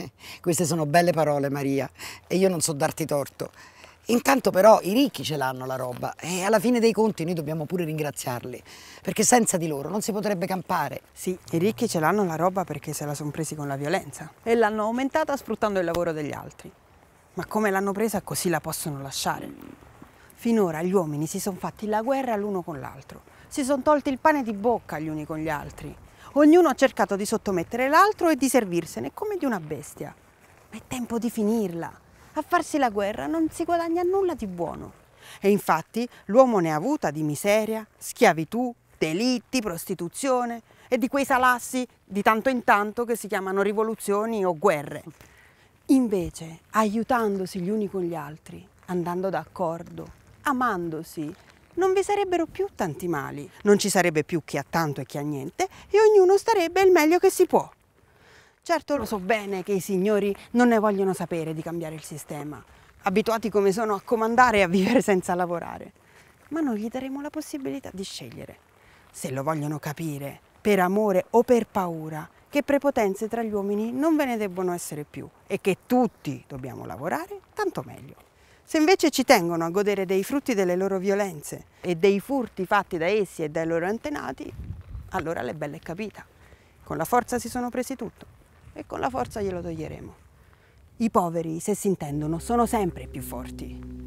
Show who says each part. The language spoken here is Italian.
Speaker 1: Queste sono belle parole Maria e io non so darti torto. Intanto però i ricchi ce l'hanno la roba e alla fine dei conti noi dobbiamo pure ringraziarli, perché senza di loro non si potrebbe campare. Sì, i ricchi ce l'hanno la roba perché se la sono presi con la violenza e l'hanno aumentata sfruttando il lavoro degli altri. Ma come l'hanno presa così la possono lasciare. Finora gli uomini si sono fatti la guerra l'uno con l'altro, si sono tolti il pane di bocca gli uni con gli altri Ognuno ha cercato di sottomettere l'altro e di servirsene come di una bestia. Ma è tempo di finirla. A farsi la guerra non si guadagna nulla di buono. E infatti l'uomo ne ha avuta di miseria, schiavitù, delitti, prostituzione e di quei salassi di tanto in tanto che si chiamano rivoluzioni o guerre. Invece, aiutandosi gli uni con gli altri, andando d'accordo, amandosi, non vi sarebbero più tanti mali, non ci sarebbe più chi ha tanto e chi ha niente e ognuno starebbe il meglio che si può. Certo lo so bene che i signori non ne vogliono sapere di cambiare il sistema, abituati come sono a comandare e a vivere senza lavorare, ma noi gli daremo la possibilità di scegliere. Se lo vogliono capire, per amore o per paura, che prepotenze tra gli uomini non ve ne debbono essere più e che tutti dobbiamo lavorare, tanto meglio. Se invece ci tengono a godere dei frutti delle loro violenze e dei furti fatti da essi e dai loro antenati, allora l'è bella è capita. Con la forza si sono presi tutto e con la forza glielo toglieremo. I poveri, se si intendono, sono sempre più forti.